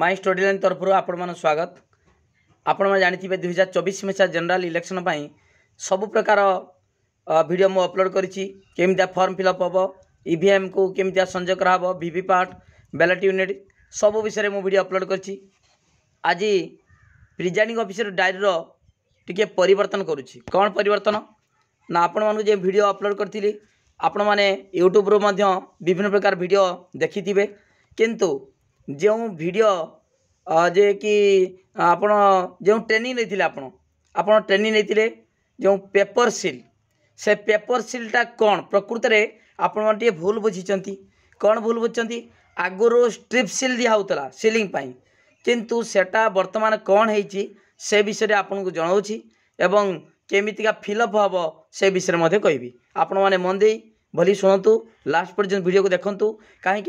মাই study line ତରଫରୁ ଆପଣମାନଙ୍କୁ ସ୍ୱାଗତ ଆପଣମାନେ ଜାଣିଥିବେ ଦୁଇହଜାର ଚବିଶ ମସିହା ଜେନେରାଲ୍ ଇଲେକ୍ସନ୍ ପାଇଁ ସବୁ ପ୍ରକାର ଭିଡ଼ିଓ ମୁଁ ଅପଲୋଡ଼ କରିଛି କେମିତିଆ ଫର୍ମ ଫିଲ୍ଅପ୍ ହେବ ଇଭିଏମ୍କୁ କେମିତିଆ ସଂଯୋଗ କରାହେବ ଭିଭିପାଟ୍ ବ୍ୟାଲେଟ୍ ୟୁନିଟ୍ ସବୁ ବିଷୟରେ ମୁଁ ଭିଡ଼ିଓ ଅପଲୋଡ଼ କରିଛି ଆଜି ପ୍ରିଜାଇଡ଼ିଂ ଅଫିସର ଡାଏରୀର ଟିକିଏ ପରିବର୍ତ୍ତନ କରୁଛି କ'ଣ ପରିବର୍ତ୍ତନ ନା ଆପଣମାନଙ୍କୁ ଯେ ଭିଡ଼ିଓ ଅପଲୋଡ଼ କରିଥିଲି ଆପଣମାନେ ୟୁଟ୍ୟୁବ୍ରୁ ମଧ୍ୟ ବିଭିନ୍ନ ପ୍ରକାର ଭିଡ଼ିଓ ଦେଖିଥିବେ କିନ୍ତୁ ଯେଉଁ ଭିଡ଼ିଓ ଯେ କି ଆପଣ ଯେଉଁ ଟ୍ରେନିଂ ନେଇଥିଲେ ଆପଣ ଆପଣ ଟ୍ରେନିଂ ନେଇଥିଲେ ଯେଉଁ ପେପର୍ ସିଲ୍ ସେ ପେପର୍ ସିଲ୍ଟା କ'ଣ ପ୍ରକୃତରେ ଆପଣମାନେ ଟିକିଏ ଭୁଲ ବୁଝିଛନ୍ତି କ'ଣ ଭୁଲ ବୁଝିଛନ୍ତି ଆଗରୁ ଷ୍ଟ୍ରିପ୍ ସିଲ୍ ଦିଆହେଉଥିଲା ସିଲିଂ ପାଇଁ କିନ୍ତୁ ସେଟା ବର୍ତ୍ତମାନ କ'ଣ ହେଇଛି ସେ ବିଷୟରେ ଆପଣଙ୍କୁ ଜଣାଉଛି ଏବଂ କେମିତିକା ଫିଲ୍ଅପ୍ ହେବ ସେ ବିଷୟରେ ମଧ୍ୟ କହିବି ଆପଣମାନେ ମନ ଦେଇ भली शुणु लास्ट पर्यटन भिड को देखु कहीं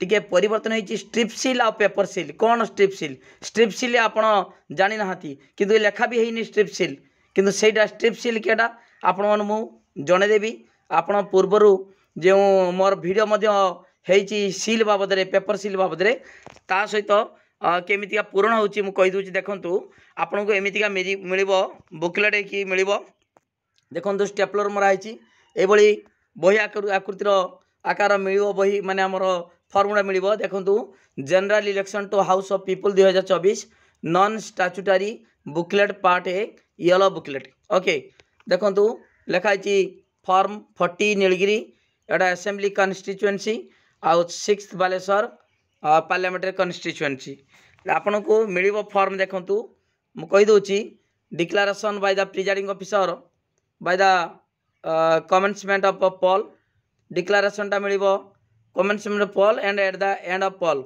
टी पर स्ट्रीप सिल आ पेपर सिल कौन स्ट्रीप सिल स्ट्रीप सिल आप जानी ना कि लेखा भी होनी स्ट्रीप सिल कि स्ट्रीप सिल के आपण मैं जनदेवी आप पूर्वर जो मोर भिडी सिल बाबद पेपर सिल बाबद सहित केमी पूरण होद देखु आपन को एमतीका मिल बुकलेट कि मिल देखु स्टेपलर मराई ये बही आकृतिर आकार मिल बही मान फर्मूला मिल देख general election to house of people दुई हजार चौबीस non statutory booklet part A yellow booklet okay देखूँ लेखाई फर्म फर्टी नीलगिरी एटा असेंबली कन्स्टिच्युएन्सी आउ सिक्स बालेश्वर पार्लियामेंटरी कन्स्टिच्युएन्सी आपन को मिल फर्म देखूँ मुझे declaration by the presiding officer by the commencement of a poll declaration टा मिलिबो commencement of poll and at the end of poll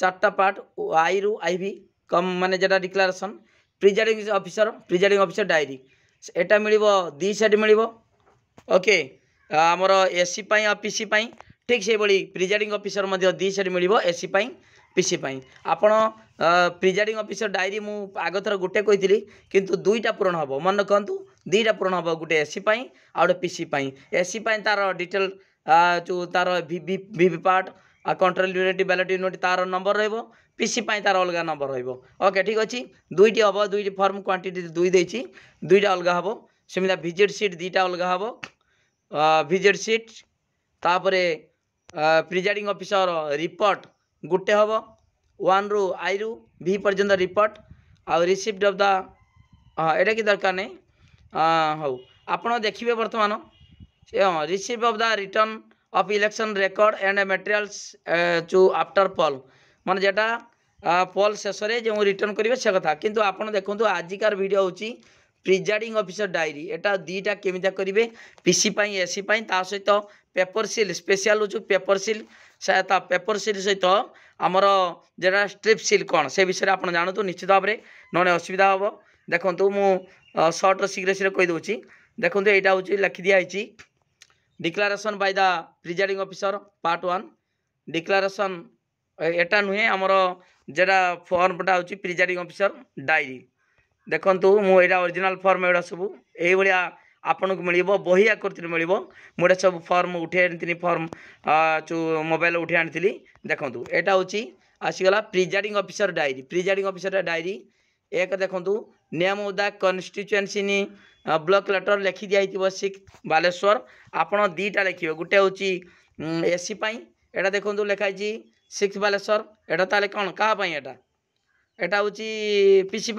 चारटा पार्ट आई रु आई भी कम माने जेटा declaration presiding officer presiding officer diary एटा मिलिबो दी सेट मिलिबो ओके ଆମର ଏସ୍ ସି ପାଇଁ ଆଉ ପି ସି ପାଇଁ ଠିକ୍ ସେହିଭଳି ପ୍ରିଜାଇଡ଼ିଂ ଅଫିସର ମଧ୍ୟ ଦୁଇ ସେଟ୍ ମିଳିବ ଏସ୍ ସି ପାଇଁ ପି ସି ପାଇଁ ଆପଣ ପ୍ରିଜାଇଡ଼ିଂ ଅଫିସର ଡାଏରୀ ମୁଁ ଆଗଥର ଗୋଟେ କହିଥିଲି କିନ୍ତୁ ଦୁଇଟା ପୂରଣ ହେବ ମନେ ରଖନ୍ତୁ ଦୁଇଟା ପୂରଣ ହେବ ଗୋଟେ ଏସ୍ ସି ପାଇଁ ଆଉ ଗୋଟେ ପି ସି ପାଇଁ ଏସ୍ ସି ପାଇଁ ତା'ର ଡିଟେଲ୍ ଯେଉଁ ତା'ର V V V V part control unit ballot unit ତା'ର ନମ୍ବର ରହିବ ପି ସି ପାଇଁ ତା'ର ଅଲଗା ନମ୍ବର ରହିବ ଓକେ ଠିକ୍ ଅଛି ଦୁଇଟି ହେବ ଦୁଇଟି ଫର୍ମ କ୍ୱାଣ୍ଟିଟି ଦୁଇ ଦେଇଛି ଦୁଇଟା ଅଲଗା ହେବ ସେମିତି ଭିଜିଟ୍ ସିଟ୍ ଦୁଇଟା ଅଲଗା ହେବ ଭିଜିଟ୍ ସିଟ୍ ତାପରେ ପ୍ରିଜାଇଡ଼ିଂ ଅଫିସର ରିପୋର୍ଟ ଗୋଟେ ହେବ ୱାନ୍ରୁ ଆଇରୁ ଭି ପର୍ଯ୍ୟନ୍ତ ରିପୋର୍ଟ ଆଉ ରିସିପ୍ଟ ଅଫ୍ ଦ ହଁ ଏଇଟା କି ଦରକାର ନାହିଁ ହଉ ଆପଣ ଦେଖିବେ ବର୍ତ୍ତମାନ receive of the return of election record and materials to after poll ମାନେ ଯେଟା ପଲ୍ ଶେଷରେ ଯେଉଁ ରିଟର୍ନ କରିବେ ସେ କଥା କିନ୍ତୁ ଆପଣ ଦେଖନ୍ତୁ ଆଜିକାର ଭିଡ଼ିଓ ହେଉଛି ପ୍ରିଜାଇଡ଼ିଂ ଅଫିସର ଡାଏରୀ ଏଟା ଦୁଇଟା କେମିତିଆ କରିବେ ପିସି ପାଇଁ ଏସି ପାଇଁ ତା ସହିତ ପେପର ସିଲ୍ ସ୍ପେଶିଆଲ୍ ହେଉଛି ପେପର ସିଲ୍ ତା ପେପର ସିଲ୍ ସହିତ ଆମର ଯେଟା ଷ୍ଟ୍ରିପ୍ ସିଲ୍ କ'ଣ ସେ ବିଷୟରେ ଆପଣ ଜାଣନ୍ତୁ ନିଶ୍ଚିତ ଭାବରେ ନହେଲେ ଅସୁବିଧା ହେବ ଦେଖନ୍ତୁ ମୁଁ ସର୍ଟର ସିଗ୍ରେସିରେ କହିଦେଉଛି ଦେଖନ୍ତୁ ଏଇଟା ହେଉଛି ଲେଖିଦିଆ ହେଇଛି declaration by the presiding officer part one declaration ଏଟା ନୁହେଁ ଆମର যেটা ফর্মটা হচ্ছে প্রিজাইডিং অফিসর ডায়েরি দেখন্তু মু এটা অরিজিনাল ফর্ম এগুলা সবু এইভাবে আপনার মিলব বহি আকৃতির মিলব মু এটা সব ফর্ম উঠে আনি ফর্ম মোবাইল উঠে আনি দেখন্তু এটা হচ্ছে আসিগলা presiding officer diary presiding officer diary এক দেখন্তু name of the constituency block letter लिखि दिया थी बालेश्वर आपत दीटा लिखे गोटे हूँ एसी एटा देखूँ लिखाई सिक्स बालेश्वर एटा तो कौन क्या एटा एटा हूँ पीसी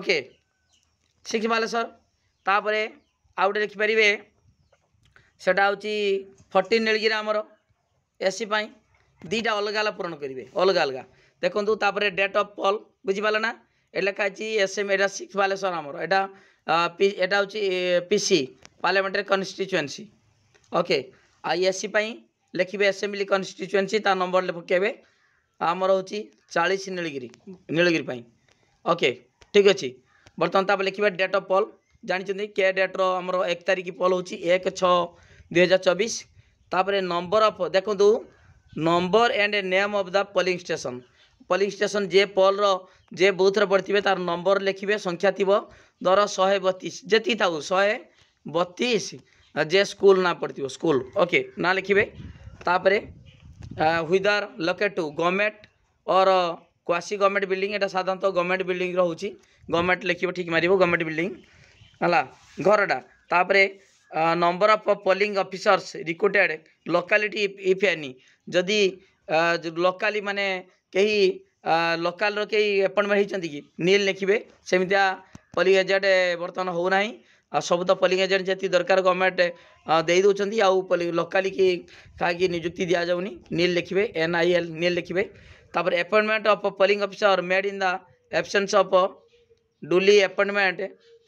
ओके सिक्स बालेश्वर तापर आ गए लिखिपर से फोर्टिन नीलगिरी आमर एसी दीटा अलग अलग पूरण करेंगे अलग अलग देखो तापर डेट अफ पल बुझीपालना कहती एस एम सिक्स बालेश्वर आमर एटा यहाँ हूँ पीसी पार्लियामेंटरी कन्स्टिट्युएन्सी ओके आईएससी लिखे एसेम्बली कन्स्टिट्युएन्सी नंबर पकेबे आमर हूँ चालीस नीलगिरी नीलगिरी ओके ठीक अच्छे बर्तमान तब लिखे डेट अफ पल जानते के डेट्र आम एक तारिख पल हूँ एक छः दुई हजार नंबर अफ देखु number and name of the polling station polling station जे पल्र जे বহুথর পড়িবে তার নম্বর লিখবে সংখ্যা থিব ধর শহে বতিশ যেতি থাকু शहे बतीस जे स्कूल ना পড়িব स्कूल ओके ना लिखे तापर हुईदार लके टू गवर्नमेंट और क्वासी गवर्नमेंट बिल्डिंग यहाँ साधारण गवर्नमेंट बिल्डिंग रोचे गवर्नमेंट लिख ठीक मार गवर्नमेंट बिल्डिंग है घरटा तापर number of polling officers recruited locality if any जदि लोकाली मानने कहीं ଲୋକାଲ୍ର କେହି ଆପଏଣ୍ଟମେଣ୍ଟ ହେଇଛନ୍ତି କି ନିଲ୍ ଲେଖିବେ ସେମିତିଆ ପୋଲିଂ ଏଜେଣ୍ଟ ବର୍ତ୍ତମାନ ହେଉନାହିଁ ଆଉ ସବୁ ତ ପୋଲିଂ ଏଜେଣ୍ଟ ଯେତିକି ଦରକାର ଗଭର୍ଣ୍ଣମେଣ୍ଟ ଦେଇଦେଉଛନ୍ତି ଆଉ ଲୋକାଲି କି କାହାକି ନିଯୁକ୍ତି ଦିଆଯାଉନି ନିଲ୍ ଲେଖିବେ ଏନ୍ ଆଇ ଏଲ୍ ନିଲ୍ ଲେଖିବେ ତାପରେ appointment of polling officer made in the absence of duly appointment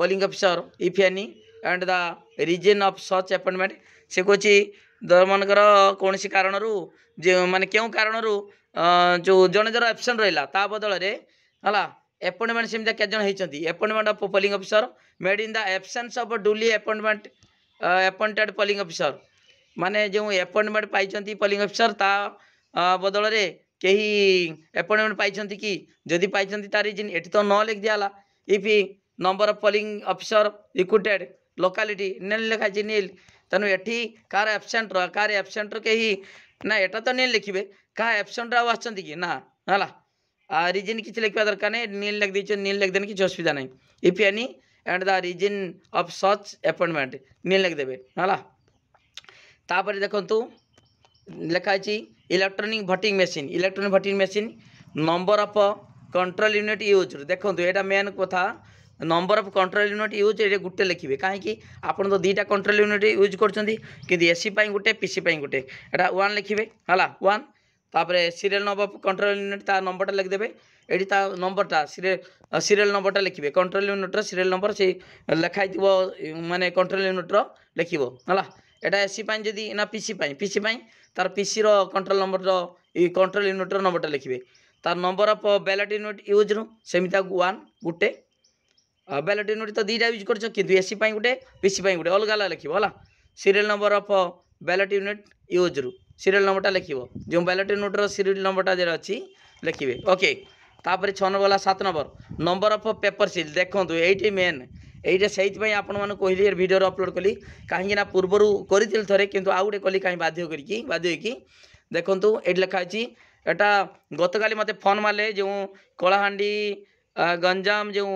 polling officer if any and the reason of such appointment ସେ କହୁଛି ଦରମାନଙ୍କର କୌଣସି କାରଣରୁ ଯେ ମାନେ କେଉଁ କାରଣରୁ ଯେଉଁ ଜଣେ ଜଣେ ଆବସେଣ୍ଟ ରହିଲା ତା ବଦଳରେ ହେଲା ଆପଏଣ୍ଟମେଣ୍ଟ ସେମିତି କେତେ ଜଣ ହେଇଛନ୍ତି appointment of polling officer made in the absence of duly appointment appointed polling officer ମାନେ ଯେଉଁ ଆପଏଣ୍ଟମେଣ୍ଟ ପାଇଛନ୍ତି ପୋଲିଂ ଅଫିସର ତା ବଦଳରେ କେହି ଆପଏଣ୍ଟମେଣ୍ଟ ପାଇଛନ୍ତି କି ଯଦି ପାଇଛନ୍ତି ତାର ରିଜିନ୍ ଏଠି ତ ନ ଲେଖି ଦିଆହେଲା if number of polling officer recruited locality nil ଲେଖାଛି ନିଲ୍ ତେଣୁ ଏଠି କାହାର ଆବସେଣ୍ଟର କାହାର ଆବସେଣ୍ଟର କେହି ना यहाँ तो, तो नील लिखे क्या एबसेंट आ कि ना है रिजिन किसी लिखा दरकार नहीं नील लिख दे नील लिखदेने किसी असुविधा ना if any and the reason of such appointment nil लिखदे है तापर लिखाई लेखाई electronic voting machine electronic voting machine number of control unit use देखो यहाँ मेन कथा number of control unit use ଏଠି ଗୋଟେ ଲେଖିବେ କାହିଁକି ଆପଣ ତ ଦୁଇଟା କଣ୍ଟ୍ରୋଲ ୟୁନିଟ୍ ୟୁଜ୍ କରୁଛନ୍ତି କିନ୍ତୁ ଏସି ପାଇଁ ଗୋଟେ ପିସି ପାଇଁ ଗୋଟେ ଏଇଟା ୱାନ୍ ଲେଖିବେ ହେଲା ୱାନ୍ ତାପରେ serial number of control unit ତା ନମ୍ବରଟା ଲେଖିଦେବେ ଏଠି ତା ନମ୍ବରଟା ସିରିଏଲ୍ ନମ୍ବରଟା ଲେଖିବେ କଣ୍ଟ୍ରୋଲ ୟୁନିଟ୍ର ସିରିଏଲ୍ ନମ୍ବର ସେ ଲେଖା ହେଇଥିବ ମାନେ କଣ୍ଟ୍ରୋଲ ୟୁନିଟ୍ର ଲେଖିବ ହେଲା ଏଇଟା ଏସି ପାଇଁ ଯଦି ନା ପିସି ପାଇଁ ପିସି ପାଇଁ ତାର ପିସିର କଣ୍ଟ୍ରୋଲ ନମ୍ବରର କଣ୍ଟ୍ରୋଲ ୟୁନିଟ୍ର ନମ୍ବରଟା ଲେଖିବେ ତାର ନମ୍ବର ଅଫ୍ ବ୍ୟାଲେଟ୍ ୟୁନିଟ୍ ୟୁଜ୍ରୁ ସେମିତି ତାକୁ ୱାନ୍ ଗୋଟେ ବ୍ୟାଲଟ୍ ୟୁନିଟ୍ ତ ଦୁଇଟା ୟୁଜ୍ କରିଛ କିନ୍ତୁ ଏସ୍ସି ପାଇଁ ଗୋଟେ ପିସି ପାଇଁ ଗୋଟେ ଅଲଗା ଅଲଗା ଲେଖିବ ହେଲା serial number of ballot unit ୟୁଜ୍ରୁ ସିରିଏଲ୍ ନମ୍ବରଟା ଲେଖିବ ଯେଉଁ ବ୍ୟାଲଟ୍ ୟୁନିଟ୍ର ସିରିଏଲ୍ ନମ୍ବରଟା ଯେଉଁଟା ଅଛି ଲେଖିବେ ଓକେ ତାପରେ ଛଅ ନମ୍ବର ହେଲା ସାତ number number of paper seal ଦେଖନ୍ତୁ ଏଇଠି ମେନ୍ ଏଇଟା ସେଇଥିପାଇଁ ଆପଣମାନଙ୍କୁ କହିଲି ଏ ଭିଡ଼ିଓରେ ଅପଲୋଡ଼ କଲି କାହିଁକି ନା ପୂର୍ବରୁ କରିଥିଲି ଥରେ କିନ୍ତୁ ଆଉ ଗୋଟେ କଲି କାହିଁ ବାଧ୍ୟ କରିକି ବାଧ୍ୟ ହେଇକି ଦେଖନ୍ତୁ ଏଇଠି ଲେଖା ଅଛି ଏଇଟା ଗତକାଲି ମୋତେ ଫୋନ୍ ମାରିଲେ ଯେଉଁ କଳାହାଣ୍ଡି ଗଞ୍ଜାମ ଯେଉଁ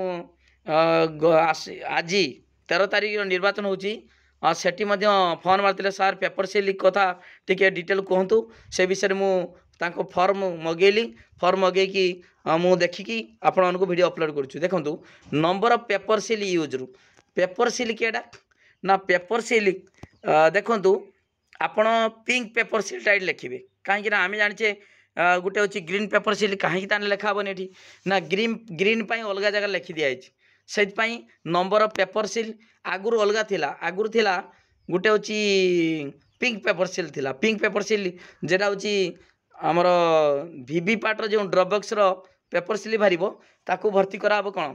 ଆଜି ତେର ତାରିଖର ନିର୍ବାଚନ ହେଉଛି ସେଠି ମଧ୍ୟ ଫର୍ମ ମାରିଥିଲେ ସାର୍ ପେପର୍ ସେ ଲିକ୍ କଥା ଟିକିଏ ଡିଟେଲ୍ କୁହନ୍ତୁ ସେ ବିଷୟରେ ମୁଁ ତାଙ୍କ ଫର୍ମ ମଗେଇଲି ଫର୍ମ ମଗେଇକି ମୁଁ ଦେଖିକି ଆପଣମାନଙ୍କୁ ଭିଡ଼ିଓ ଅପଲୋଡ଼ କରୁଛୁ ଦେଖନ୍ତୁ ନମ୍ବର ଅଫ୍ ପେପର୍ ସିଲ୍ ୟୁଜ୍ରୁ ପେପର୍ ସିଲ୍ କିଏଟା ନା ପେପର୍ ସିଲ୍ ଦେଖନ୍ତୁ ଆପଣ ପିଙ୍କ ପେପର୍ ସିଲ୍ ଟାଇଟ୍ ଲେଖିବେ କାହିଁକିନା ଆମେ ଜାଣିଛେ ଗୋଟେ ହେଉଛି ଗ୍ରୀନ୍ ପେପର୍ ସିଲ୍ କାହିଁକି ତାହେଲେ ଲେଖା ହେବନି ଏଠି ନା ଗ୍ରୀନ୍ ଗ୍ରୀନ୍ ପାଇଁ ଅଲଗା ଜାଗାରେ ଲେଖି ଦିଆଯାଇଛି ସେଥିପାଇଁ ନମ୍ବର ଅଫ୍ ପେପର ସିଲ୍ ଆଗରୁ ଅଲଗା ଥିଲା ଆଗରୁ ଥିଲା ଗୋଟେ ହେଉଛି ପିଙ୍କ ପେପର ସିଲ୍ ଥିଲା ପିଙ୍କ ପେପର ସିଲ୍ ଯେଟା ହେଉଛି ଆମର ଭିଭି ପାର୍ଟର ଯେଉଁ ଡ୍ରବକ୍ସର ପେପର ସିଲ୍ ବାହାରିବ ତାକୁ ଭର୍ତ୍ତି କରାହେବ କ'ଣ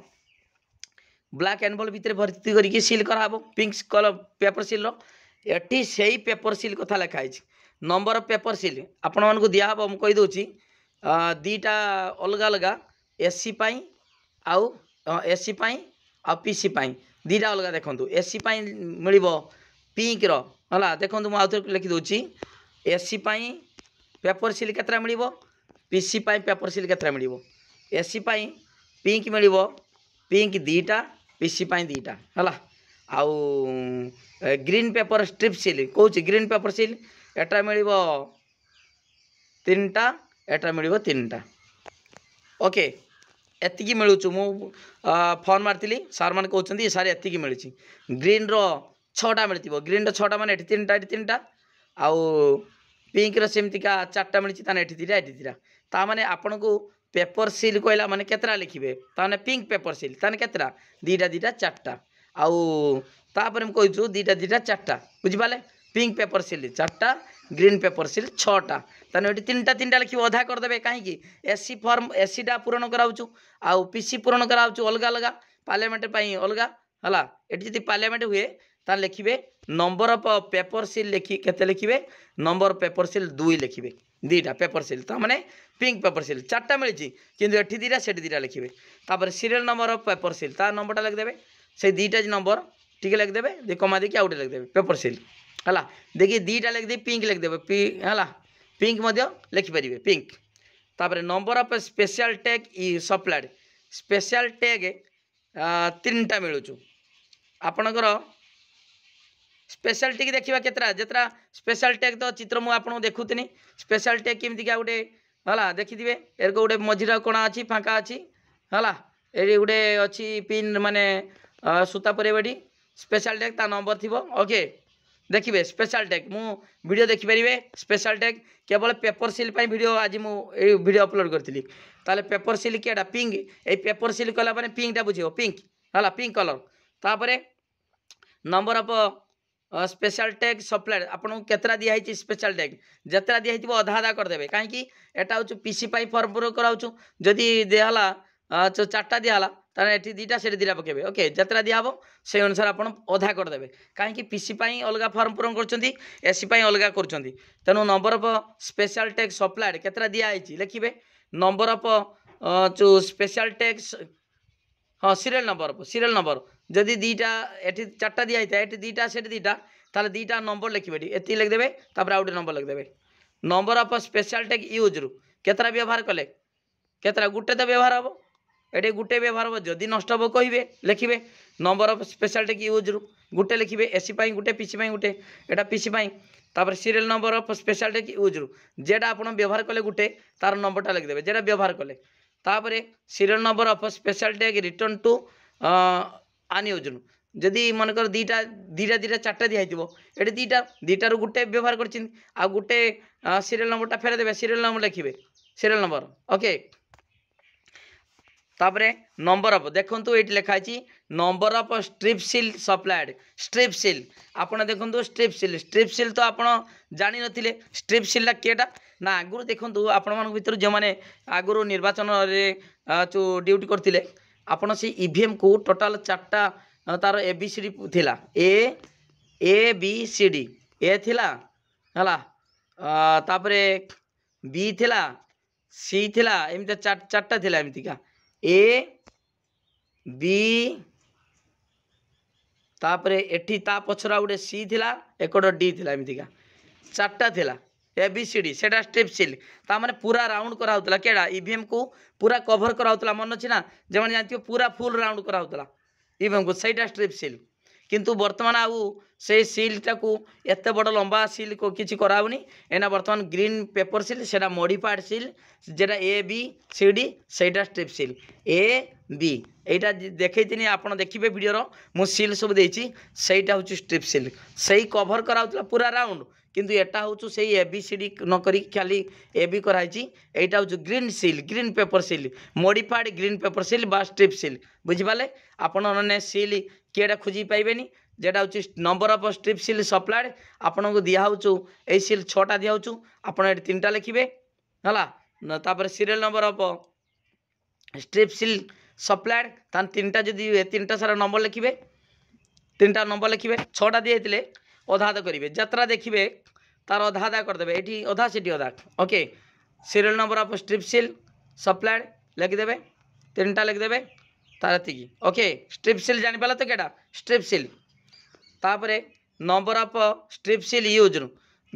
ବ୍ଲାକ୍ ଆଣ୍ଡ ବଲ୍ ଭିତରେ ଭର୍ତ୍ତି କରିକି ସିଲ୍ କରାହେବ ପିଙ୍କ କଲର୍ ପେପର ସିଲ୍ର ଏଠି ସେଇ ପେପର ସିଲ୍ କଥା ଲେଖା ହେଇଛି ନମ୍ବର ଅଫ୍ ପେପର ସିଲ୍ ଆପଣମାନଙ୍କୁ ଦିଆହେବ ମୁଁ କହିଦେଉଛି ଦୁଇଟା ଅଲଗା ଅଲଗା ଏସି ପାଇଁ ଆଉ ଏସ୍ ପାଇଁ ଆଉ ପି ସି ପାଇଁ ଦୁଇଟା ଅଲଗା ଦେଖନ୍ତୁ ଏସ୍ ସି ପାଇଁ ମିଳିବ ପିଙ୍କର ହେଲା ଦେଖନ୍ତୁ ମୁଁ ଆଉଥରେ ଲେଖିଦେଉଛି ଏସ୍ ସି ପାଇଁ ପେପର୍ ସିଲ୍ କେତେଟା ମିଳିବ ପି ସି ପାଇଁ ପେପର୍ ସିଲ୍ କେତେଟା ମିଳିବ ଏସ୍ ସି ପାଇଁ ପିଙ୍କ ମିଳିବ ପିଙ୍କ ଦୁଇଟା ପି ସି ପାଇଁ ଦୁଇଟା ହେଲା ଆଉ ଗ୍ରୀନ୍ ପେପର୍ ଷ୍ଟ୍ରିପ୍ ସିଲ୍ କହୁଛି ଗ୍ରୀନ୍ ପେପର୍ ସିଲ୍ ଏଟା ମିଳିବ ତିନିଟା ଏଟା ମିଳିବ ତିନିଟା ଓକେ ଏତିକି ମିଳୁଛୁ ମୁଁ ଫର୍ମ ମାରିଥିଲି ସାର୍ମାନେ କହୁଛନ୍ତି ସାର୍ ଏତିକି ମିଳୁଛି ଗ୍ରୀନ୍ର ଛଅଟା ମିଳିଥିବ ଗ୍ରୀନ୍ର ଛଅଟା ମାନେ ଏଠି ତିନିଟା ଏଠି ତିନିଟା ଆଉ ପିଙ୍କର ସେମିତିକା ଚାରିଟା ମିଳିଛି ତାହେଲେ ଏଠି ଦୁଇଟା ଏଠି ଦୁଇଟା ତାମାନେ ଆପଣଙ୍କୁ ପେପର ସିଲ୍ କହିଲା ମାନେ କେତେଟା ଲେଖିବେ ତାମାନେ ପିଙ୍କ ପେପର ସିଲ୍ ତାହେଲେ କେତେଟା ଦୁଇଟା ଦୁଇଟା ଚାରିଟା ଆଉ ତାପରେ ମୁଁ କହିଛୁ ଦୁଇଟା ଦୁଇଟା ଚାରିଟା ବୁଝିପାରିଲେ ପିଙ୍କ ପେପର ସିଲ୍ ଚାରିଟା ग्रीन पेपर सिल छा तेनाली तीन टाइम तीन टा लिखी अधा करदे कहीं एसी फर्म एसी टा पूरण कराऊ आ पीसी पूरण कराऊ अलग अलग पार्लियामेंट अलग है ये पार्लियामेंट हुए लिखे नंबर अफ पेपर सिल लिखे लिखे नंबर पेपर सिल दुई लिखे दीटा पेपर सिल तो मैंने पिंक पेपर सिल चार्टा मिली कि दीटा से दीटा लिखे सीरीयल नंबर अफ पेपर सिल तार नंबर लिखिदे से दुटा नंबर ठीक लिखिदे कमा देखिए आउ गए लिखिदे पेपर सिल ହେଲା ଦେଖି ଦୁଇଟା ଲେଖିଦେଇ ପିଙ୍କ ଲେଖିଦେବେ ପି ହେଲା ପିଙ୍କ ମଧ୍ୟ ଲେଖିପାରିବେ ପିଙ୍କ ତାପରେ ନମ୍ବର ଅଫ୍ ସ୍ପେଶାଲ ଟେକ୍ ଇ ସପ୍ଲାଏଡ୍ ସ୍ପେଶାଲ ଟେକ୍ ତିନିଟା ମିଳୁଛୁ ଆପଣଙ୍କର ସ୍ପେଶାଲ ଟେକ୍ ଦେଖିବା କେତେଟା ଯେତେଟା ସ୍ପେଶାଲ ଟେକ୍ ତ ଚିତ୍ର ମୁଁ ଆପଣଙ୍କୁ ଦେଖୁଥିଲି ସ୍ପେଶାଲ ଟେକ୍ କେମିତିକା ଗୋଟେ ହେଲା ଦେଖିଥିବେ ଏର ଗୋଟେ ମଝିର କଣା ଅଛି ଫାଙ୍କା ଅଛି ହେଲା ଏଠି ଗୋଟେ ଅଛି ପିନ୍ ମାନେ ସୂତା ପରେଇବାଟି ସ୍ପେଶାଲ ଟେକ୍ ତା ନମ୍ବର ଥିବ ଓକେ ଦେଖିବେ ସ୍ପେଶାଲ ଟେକ୍ ମୁଁ ଭିଡ଼ିଓ ଦେଖିପାରିବେ ସ୍ପେଶାଲ ଟେକ୍ କେବଳ ପେପର ସିଲ୍ ପାଇଁ ଭିଡ଼ିଓ ଆଜି ମୁଁ ଏଇ ଭିଡ଼ିଓ ଅପଲୋଡ଼ କରିଥିଲି ତାହେଲେ ପେପର ସିଲ୍ କିଏଟା ପିଙ୍କ ଏଇ ପେପର ସିଲ୍ କଲା ପରେ ପିଙ୍କଟା ବୁଝିବ ପିଙ୍କ ହେଲା ପିଙ୍କ କଲର୍ ତାପରେ number of special tag supply ଆପଣଙ୍କୁ କେତେଟା ଦିଆହେଇଛି ସ୍ପେଶାଲ ଟ୍ୟାଗ୍ ଯେତେଟା ଦିଆହେଇଥିବ ଅଧା ଅଧା କରିଦେବେ କାହିଁକି ଏଇଟା ହେଉଛି ପି ସି ପାଇଁ ଫର୍ମ ପୂରଣ କରାହେଉଛୁ ଯଦି ଦିଆହେଲା ଚାରିଟା ଦିଆହେଲା ତାହେଲେ ଏଠି ଦୁଇଟା ସେଠି ଦୁଇଟା ପକାଇବେ ଓକେ ଯାତ୍ରା ଦିଆହେବ ସେଇ ଅନୁସାରେ ଆପଣ ଅଧା କରିଦେବେ କାହିଁକି ପି ସି ପାଇଁ ଅଲଗା ଫର୍ମ ପୂରଣ କରୁଛନ୍ତି ଏସ୍ ସି ପାଇଁ ଅଲଗା କରୁଛନ୍ତି ତେଣୁ number of special tags supplied କେତେଟା ଦିଆହେଇଛି ଲେଖିବେ ନମ୍ବର ଅଫ୍ ଯେଉଁ ସ୍ପେଶାଲ ଟ୍ୟାକ୍ସ ହଁ ସିରିଏଲ୍ ନମ୍ବର ସିରିଏଲ୍ ନମ୍ବର ଯଦି ଦୁଇଟା ଏଠି ଚାରିଟା ଦିଆହେଇଥାଏ ଏଠି ଦୁଇଟା ସେଠି ଦୁଇଟା ତାହେଲେ ଦୁଇଟା ନମ୍ବର ଲେଖିବେ ଏଠି ଏତିକି ଲେଖିଦେବେ ତାପରେ ଆଉ ଗୋଟେ ନମ୍ବର ଲେଖିଦେବେ ନମ୍ବର ଅଫ୍ ସ୍ପେଶାଲ ଟ୍ୟାକ୍ସ ୟୁଜ୍ରୁ କେତେଟା ବ୍ୟବହାର କଲେ କେତେଟା ଗୋଟେ ତ ବ୍ୟବହାର ହେବ ଏଠି ଗୋଟେ ବ୍ୟବହାର ହେବ ଯଦି ନଷ୍ଟ ହେବ କହିବେ ଲେଖିବେ ନମ୍ବର ଅଫ୍ ସ୍ପେଶାଲିଟିକ୍ ୟୁଜ୍ରୁ ଗୋଟେ ଲେଖିବେ ଏସି ପାଇଁ ଗୋଟେ ପିସି ପାଇଁ ଗୋଟେ ଏଇଟା ପିସି ପାଇଁ ତାପରେ ସିରିଏଲ୍ ନମ୍ବର ଅଫ୍ ସ୍ପେଶାଲିଟିକ୍ ୟୁଜ୍ରୁ ଯେଟା ଆପଣ ବ୍ୟବହାର କଲେ ଗୋଟେ ତାର ନମ୍ବରଟା ଲେଖିଦେବେ ଯେଟା ବ୍ୟବହାର କଲେ ତାପରେ serial number of special tag return to ଆନ୍ୟୁଜ୍ରୁ ଯଦି ମନେକର ଦୁଇଟା ଦୁଇଟା ଦୁଇଟା ଚାରିଟା ଦିଆହେଇଥିବ ଏଠି ଦୁଇଟା ଦୁଇଟାରୁ ଗୋଟେ ବ୍ୟବହାର କରିଛନ୍ତି ଆଉ ଗୋଟେ ସିରିଏଲ୍ ନମ୍ବରଟା ଫେରାଇଦେବେ ସିରିଏଲ୍ ନମ୍ବର ଲେଖିବେ ସିରିଏଲ୍ ନମ୍ବର ଓକେ তাপরে নম্বর অফ দেখুন এটি লেখা হয়েছি number of strip seal supplied strip seal আপনার দেখুন স্ট্রিপ সিল স্ট্রিপ সিল তো আপনার জানি নথিলে স্ট্রিপ সিলটা কেটা না আগর দেখুন আপনার ভিতর যে আগর নির্বাচনরে যে ডিউটি করলে আপনার সেই ইভিএম কু টোটাল চারটা তার এ বি সি ডি লা A A B C D A লা হলা তাপরে বি লা সি লা এমতি চার চারটা লা এমতিকা ए बी तापरे एटी ता पचरा गोटे सी थी एकट डी एमती चार्टा थी ए बी सी डी से सिल सिल्क ताने पूरा राउंड कराला क्या इम को पूरा कवर कराला मन अच्छी ना जो जानते पूरा फुल राउंड कराला इम को सहीटा स्ट्रीप सिल কিন্তু বর্তমান আউ সেই সিলটা কো এত বড় লম্বা সিল কো কিচি করাউনি এনা বর্তমান গ্রিন পেপার সিল সেটা মডিফাইড সিল যেটা এ বি সি ডি সেইটা স্ট্রিপ সিল এ বি এটা দেখেই দি নি আপন দেখিবে ভিডিওর মু সিল সব দেইছি সেইটা হচ্ছি স্ট্রিপ সিল সেই কভার করাউতলা পুরা রাউন্ড কিন্তু এটা হচ্ছু সেই এ বি সি ডি নকরি খালি এ বি করাইছি এটা হচ্ছু green seal green paper seal modified green paper seal বা স্ট্রিপ সিল বুঝিবালে আপন অননে সিল কিটা খোঁজি পাইবে যেটা হচ্ছে number of strip seal supplied আপনার দিয়াহু এই সিল ছটা দিয়াহু আপনার এটি তিনটা লিখবে হলা তাপরে serial number of strip seal supplied তার তিনটা যদি তিনটা সারা নম্বর লিখবে তিনটা নম্বর লিখবে ছটা দিয়ে দিলে অধা আধা করবে যাত্রা দেখবে তার অধা আধা করেদেবে এটি অধা সেটি অধা okay serial number of strip seal supplied লিখিদেবে তিনটা লিখিদেবে ତାରାତିକି ଓକେ ଷ୍ଟ୍ରିପ୍ ସିଲ୍ ଜାଣିପାରିଲା ତ କେଟା ଷ୍ଟ୍ରିପ୍ ସିଲ୍ ତାପରେ ନମ୍ବର ଅଫ୍ ଷ୍ଟ୍ରିପ୍ ସିଲ୍ ୟୁଜ୍ରୁ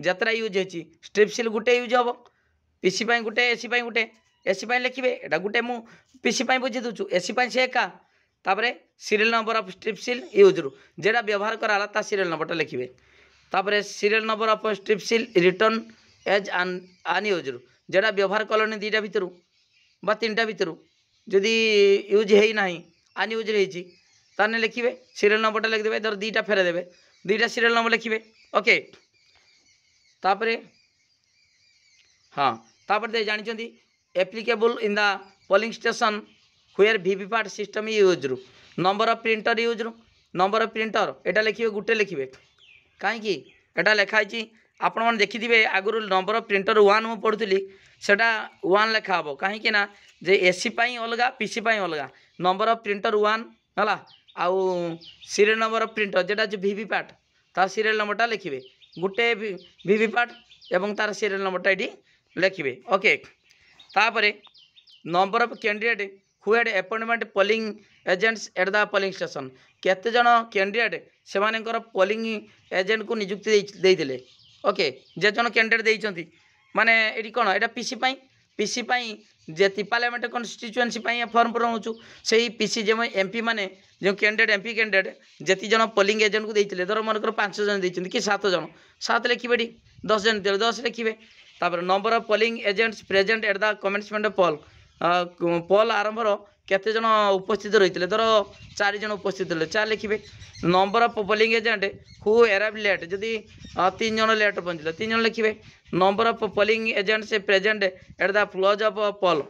ଯେତେଟା ୟୁଜ୍ ହେଇଛି ଷ୍ଟ୍ରିପ୍ ସିଲ୍ ଗୋଟେ ୟୁଜ୍ ହେବ ପିସି ପାଇଁ ଗୋଟେ ଏସି ପାଇଁ ଗୋଟେ ଏସି ପାଇଁ ଲେଖିବେ ଏଇଟା ଗୋଟେ ମୁଁ ପିସି ପାଇଁ ବୁଝି ଦେଉଛୁ ଏସି ପାଇଁ ସେ ଏକା ତାପରେ serial number of strip seal ୟୁଜ୍ରୁ ଯେଉଁଟା ବ୍ୟବହାର କରାହେଲା ତା ସିରିଏଲ୍ ନମ୍ବରଟା ଲେଖିବେ ତାପରେ serial number of strip seal return as ଆନ୍ ଆନ୍ ୟୁଜ୍ରୁ ଯେଉଁଟା ବ୍ୟବହାର କଲନି ଦୁଇଟା ଭିତରୁ বা তিনটা ভিতর যদি ୟୁଜ୍ ହେଇନାହିଁ ଆନ୍ୟୁଜ୍ ରହିଛି ତାହେଲେ ଲେଖିବେ ସିରିଏଲ୍ ନମ୍ବରଟା ଲେଖିଦେବେ ଧର ଦୁଇଟା ଫେରାଇ ଦେବେ ଦୁଇଟା ସିରିଏଲ୍ ନମ୍ବର ଲେଖିବେ ଓକେ ତାପରେ ହଁ ତାପରେ ଜାଣିଛନ୍ତି applicable in the polling station where VVPAT system ୟୁଜ୍ରୁ ନମ୍ବର ଅଫ୍ ପ୍ରିଣ୍ଟର୍ ୟୁଜ୍ରୁ ନମ୍ବର ଅଫ୍ ପ୍ରିଣ୍ଟର୍ ଏଇଟା ଲେଖିବେ ଗୋଟେ ଲେଖିବେ କାହିଁକି ଏଇଟା ଲେଖା ହେଇଛି ଆପଣମାନେ ଦେଖିଥିବେ ଆଗରୁ ନମ୍ବର ଅଫ୍ ପ୍ରିଣ୍ଟର ୱାନ୍ ମୁଁ ପଢ଼ୁଥିଲି ସେଇଟା ୱାନ୍ ଲେଖା ହେବ କାହିଁକି ନା ଯେ ଏସି ପାଇଁ ଅଲଗା ପିସି ପାଇଁ ଅଲଗା ନମ୍ବର ଅଫ୍ ପ୍ରିଣ୍ଟର ୱାନ୍ ହେଲା ଆଉ ସିରିଏଲ୍ ନମ୍ବର ଅଫ୍ ପ୍ରିଣ୍ଟର ଯେଉଁଟା ହେଉଛି ଭିଭି ପାର୍ଟ ତା ସିରିଏଲ୍ ନମ୍ବରଟା ଲେଖିବେ ଗୋଟେ ଭିଭି ପାର୍ଟ ଏବଂ ତାର ସିରିଏଲ୍ ନମ୍ବରଟା ଏଠି ଲେଖିବେ ଓକେ ତାପରେ ନମ୍ବର ଅଫ୍ କ୍ୟାଣ୍ଡିଡେଟ୍ ହୁଏଡ଼ appointment polling agents at the polling station କେତେଜଣ କ୍ୟାଣ୍ଡିଡେଟ୍ ସେମାନଙ୍କର ପୋଲିଂ ଏଜେଣ୍ଟକୁ ନିଯୁକ୍ତି ଦେଇଥିଲେ ଓକେ ଯେ ଜଣ କ୍ୟାଣ୍ଡିଡେଟ୍ ଦେଇଛନ୍ତି ମାନେ ଏଠି କ'ଣ ଏଇଟା ପିସି ପାଇଁ ପିସି ପାଇଁ ଯେତି ପାର୍ଲାମେଣ୍ଟ କନଷ୍ଟିଚୁଏନ୍ସି ପାଇଁ ଫର୍ମ ପୂରଣ ହେଉଛୁ ସେଇ ପିସି ଯେଉଁ ଏମ୍ପି ମାନେ ଯେଉଁ କ୍ୟାଣ୍ଡିଡେଟ୍ ଏମ୍ପି କ୍ୟାଣ୍ଡିଡେଟ୍ ଯେତି ଜଣ ପୋଲିଂ ଏଜେଣ୍ଟକୁ ଦେଇଥିଲେ ଧର ମନେକର ପାଞ୍ଚ ଜଣ ଦେଇଛନ୍ତି କି ସାତ ଜଣ ସାତ ଲେଖିବେ ଏଠି ଦଶ ଜଣ ଦେଇଥିଲେ ଦଶ ଲେଖିବେ ତାପରେ number of polling agents present at the commencement of poll poll ଆରମ୍ଭର କେତେଜଣ ଉପସ୍ଥିତ ରହିଥିଲେ ଧର ଚାରିଜଣ ଉପସ୍ଥିତ ରହିଲେ ଚାରି ଲେଖିବେ number of polling agent who arrive late ଯଦି ତିନି ଜଣ ଲେଟ୍ ପହଞ୍ଚିଲେ ତିନି ଜଣ ଲେଖିବେ ନମ୍ବର ଅଫ୍ ପୋଲିଂ ଏଜେଣ୍ଟ ସେ present at the close of poll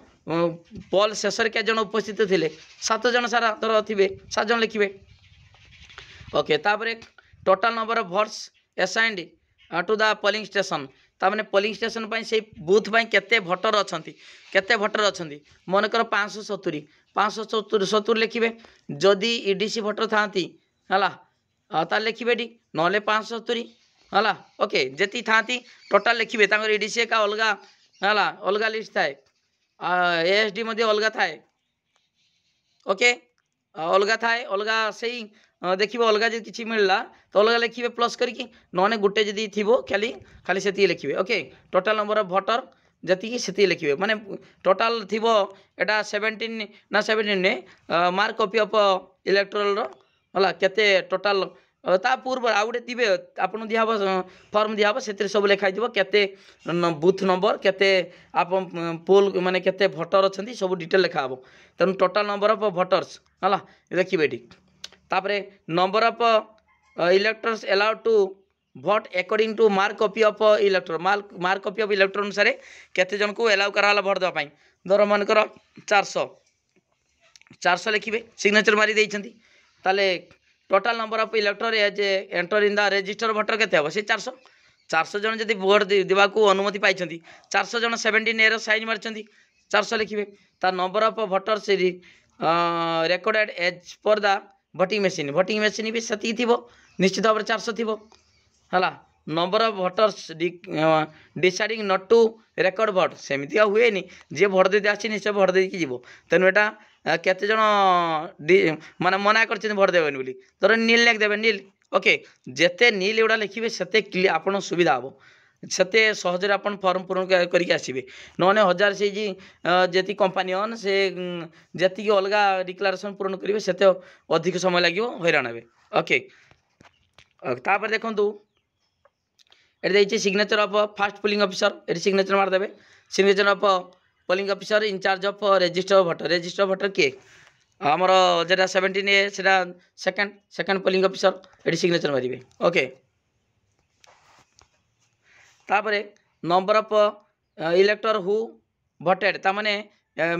poll ଶେଷରେ କେତେଜଣ ଉପସ୍ଥିତ ଥିଲେ ସାତ ଜଣ ସାରା ଧର ଥିବେ ସାତ ଜଣ ଲେଖିବେ ଓକେ ତାପରେ total number of voters assigned to the polling station ତାମାନେ ପୋଲିଂ ଷ୍ଟେସନ୍ ପାଇଁ ସେଇ ବୁଥ୍ ପାଇଁ କେତେ ଭୋଟର ଅଛନ୍ତି କେତେ ଭୋଟର ଅଛନ୍ତି ମନେକର ପାଞ୍ଚଶହ ସତୁରି पाँच सतुर सतुर लिखे जदि इ भोटर था लिखे ना पाँच सतुरी है ओके जी था टोटाल लिखे इडीसी e एक अलग है अलग लिस्ट थाए एस डी अलग थाए ओके अलग थाए अलग से ही देखिए अलग जो कि मिलला तो अलग लिखे प्लस करके ना गोटे जी थी खाली खाली से लिखे okay total number of voter ଯେତିକି ସେତିକି ଲେଖିବେ ମାନେ ଟୋଟାଲ୍ ଥିବ ଏଇଟା ସେଭେଣ୍ଟିନ୍ ନା ସେଭେଣ୍ଟିନ୍ ନୁହେଁ ମାର୍କ କପି ଅଫ୍ ଇଲେକ୍ଟ୍ରୋଲ୍ର ହେଲା କେତେ ଟୋଟାଲ୍ ତା ପୂର୍ବରୁ ଆଉ ଗୋଟେ ଦିବେ ଆପଣଙ୍କୁ ଦିଆହେବ ଫର୍ମ ଦିଆହେବ ସେଥିରେ ସବୁ ଲେଖା ହେଇଥିବ କେତେ ବୁଥ୍ ନମ୍ବର କେତେ ଆପଣ ପୋଲ୍ ମାନେ କେତେ ଭୋଟର ଅଛନ୍ତି ସବୁ ଡିଟେଲ୍ ଲେଖା ହେବ ତେଣୁ ଟୋଟାଲ୍ ନମ୍ବର ଅଫ୍ ଭୋଟର୍ସ ହେଲା ଦେଖିବେ ଏଠି ତାପରେ number of electors allowed to vote according to mark copy of electron mark copy of electron অনুসারে কেতজনক এলাউ করা হল ভোট দেওয়া ধর মনেকর চারশো চারশো লিখবে সিগনেচর মারি দিয়েছেন তাহলে টোটাল নম্বর অফ ইলেকট্রন যে enter in the register voter কেতে হব সে চারশো চারশো জন যদি ভোট দেওয়া অনুমতি পাই চারশো জন সেভেন্টিন এর সাইন মারি চারশো লিখবে তার নম্বর অফ ভোটর সে recorded as per the voting machine voting machine বি সেতিকি থাকবে নিশ্চিত ভাবে চারশো থাকবে ହେଲା number of voters deciding not to record vote ସେମିତି ଆଉ ହୁଏନି ଯିଏ ଭୋଟ୍ ଦେଇତେ ଆସିଛି ନିଶ୍ଚୟ ଭୋଟ୍ ଦେଇକି ଯିବ ତେଣୁ ଏଇଟା କେତେଜଣ ମାନେ ମନା କରିଛନ୍ତି ଭୋଟ୍ ଦେବେନି ବୋଲି ଧର ନୀଲ ଲେଖ ଦେବେ ନୀଲ ଓକେ ଯେତେ ନୀଲ ଏଗୁଡ଼ା ଲେଖିବେ ସେତେ ଆପଣ ସୁବିଧା ହେବ ସେତେ ସହଜରେ ଆପଣ ଫର୍ମ ପୂରଣ କରିକି ଆସିବେ ନହେଲେ ହଜାର ସେଇ ଯେତିକି କମ୍ପାନୀଅନ୍ ସେ ଯେତିକି ଅଲଗା ଡିକ୍ଲାରେସନ୍ ପୂରଣ କରିବେ ସେତେ ଅଧିକ ସମୟ ଲାଗିବ ହଇରାଣ ହେବେ ଓକେ ତାପରେ ଦେଖନ୍ତୁ ಇದು ಐತಿ signature of first polling officer ಇದು ಸಿಗ್ನೇಚರ್ ಮಾಡಿದೇವೆ signature of polling officer in charge of register voter register voter କିଏ ଆମର ଯେଉଁଟା ସେଭେଣ୍ଟିନ୍ ଏ ସେଇଟା ସେକେଣ୍ଡ ସେକେଣ୍ଡ ପୋଲିଂ ଅଫିସର ଏଠି ସିଗ୍ନେଚର ମାରିବେ ଓକେ ତାପରେ number of elector who voted ତାମାନେ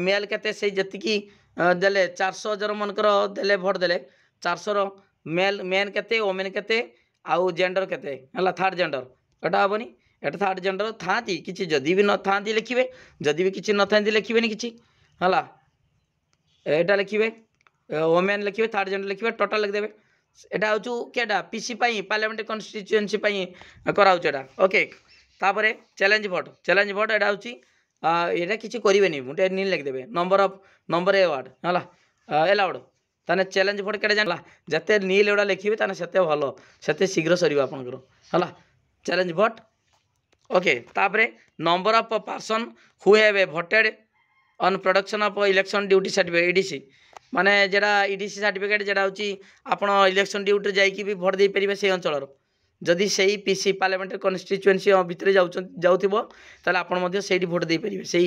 ମେଲ୍ କେତେ ସେଇ ଯେତିକି ଦେଲେ ଚାରିଶହ ଜଣମାନଙ୍କର ଦେଲେ ଭୋଟ୍ ଦେଲେ ଚାରିଶହର ମେଲ୍ ମେନ୍ କେତେ ଓମେନ୍ କେତେ ଆଉ ଜେଣ୍ଡର କେତେ ହେଲା ଥାର୍ଡ଼ ଜେଣ୍ଡର ଏଇଟା ହେବନି ଏଇଟା ଥାର୍ଡ଼ ଜେଣ୍ଡର ଥାନ୍ତି କିଛି ଯଦି ବି ନଥାନ୍ତି ଲେଖିବେ ଯଦି ବି କିଛି ନଥାନ୍ତି ଲେଖିବେନି କିଛି ହେଲା ଏଇଟା ଲେଖିବେ ଓମେନ୍ ଲେଖିବେ ଥାର୍ଡ଼ ଜେଣ୍ଡର ଲେଖିବେ ଟୋଟାଲ୍ ଲେଖିଦେବେ ଏଇଟା ହେଉଛୁ କେଟା ପିସି ପାଇଁ ପାର୍ଲାମେଣ୍ଟାରୀ କନଷ୍ଟିଚୁଏନ୍ସି ପାଇଁ କରାହେଉଛି ଏଇଟା ଓକେ ତାପରେ ଚ୍ୟାଲେଞ୍ଜ ଭୋଟ୍ ଚ୍ୟାଲେଞ୍ଜ ଭୋଟ୍ ଏଇଟା ହେଉଛି ଏଇଟା କିଛି କରିବେନି ମୁଁ ଟିକେ ନିଲ୍ ଲେଖିଦେବେ number of number A ward ହେଲା ଏଲାଉଡ଼ ତାହେଲେ ଚ୍ୟାଲେଞ୍ଜ ଭୋଟ୍ କେଟା ଜାଣିଲା ଯେତେ ନିଲ୍ ଏଗୁଡ଼ା ଲେଖିବେ ତାହେଲେ ସେତେ ଭଲ ସେତେ ଶୀଘ୍ର ସରିବ ଆପଣଙ୍କର ହେଲା challenge vote okay tapre number of person who have voted on production of election duty certificate edc মানে যেটা ইডিসি e সার্টিফিকেট যেটা হচ্ছে আপনার ইলেকশন ডিউটি যাইকি বি ভোট দিয়ে সেই অঞ্চলর যদি সেই পিসি পার্লামেন্টারি কনস্টিটুয়েন্সি ভিতরে যাচ্ছেন যাওথিব তাহলে আপনার মধ্যে সেইটি ভোট দিয়ে সেই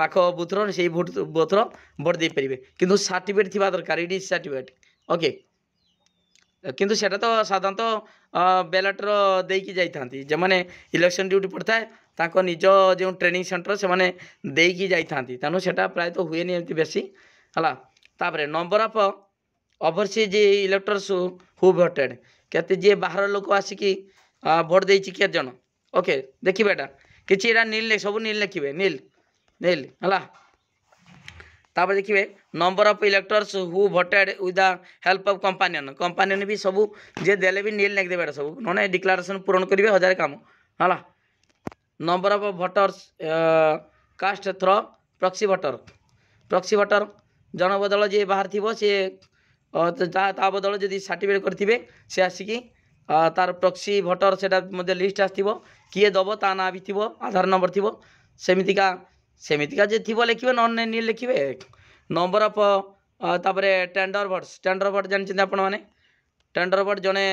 পাখ বুথর সেই ভোট বুথর ভোট দিয়ে কিন্তু সার্টিফিকেট থাকা দরকার ইডিসি সার্টিফিকেট ওকে কিন্তু সেটা তো সাধারণত ବ୍ୟାଲଟର ଦେଇକି ଯାଇଥାନ୍ତି ଯେଉଁମାନେ ଇଲେକ୍ସନ୍ ଡ୍ୟୁଟି ପଡ଼ିଥାଏ ତାଙ୍କ ନିଜ ଯେଉଁ ଟ୍ରେନିଂ ସେଣ୍ଟର ସେମାନେ ଦେଇକି ଯାଇଥାନ୍ତି ତେଣୁ ସେଇଟା ପ୍ରାୟତଃ ହୁଏନି ଏମିତି ବେଶୀ ହେଲା ତାପରେ number of overseas electors who voted କେତେ ଯିଏ ବାହାର ଲୋକ ଆସିକି ଭୋଟ୍ ଦେଇଛି କେତେ ଜଣ ଓକେ ଦେଖିବେ ଏଇଟା କିଛି ଏଇଟା ନିଲ୍ ସବୁ ନିଲ୍ ଲେଖିବେ ନିଲ୍ ନିଲ୍ ହେଲା তাপরে দেখবে number of electors who voted with the help of companion companion বি সবু যে দেলে বি নীল নেগদেবে এটা সবু নয় ডিক্লারেসন পূরণ করবে হাজার কাম হল number of voters cast through proxy voter proxy voter জন বদল যে বাহার থিব সে তা বদল যদি সার্টিফিকেট করবে সে আসিকি তার প্রক্সি ভোটর সেটা লিস্ট আসব কি দেব তা না বি থার নম্বর থাকবে সেমিতিকা ସେମିତି କା ଯଦି ଥିବ ଲେଖିବେ ନହେଲେ ନି ଲେଖିବେ ନମ୍ବର ଅଫ୍ ତାପରେ ଟେଣ୍ଡର ଭୋଟ୍ସ ଟେଣ୍ଡର ଭୋଟ୍ ଜାଣିଛନ୍ତି ଆପଣମାନେ ଟେଣ୍ଡର ଭୋଟ୍ ଜଣେ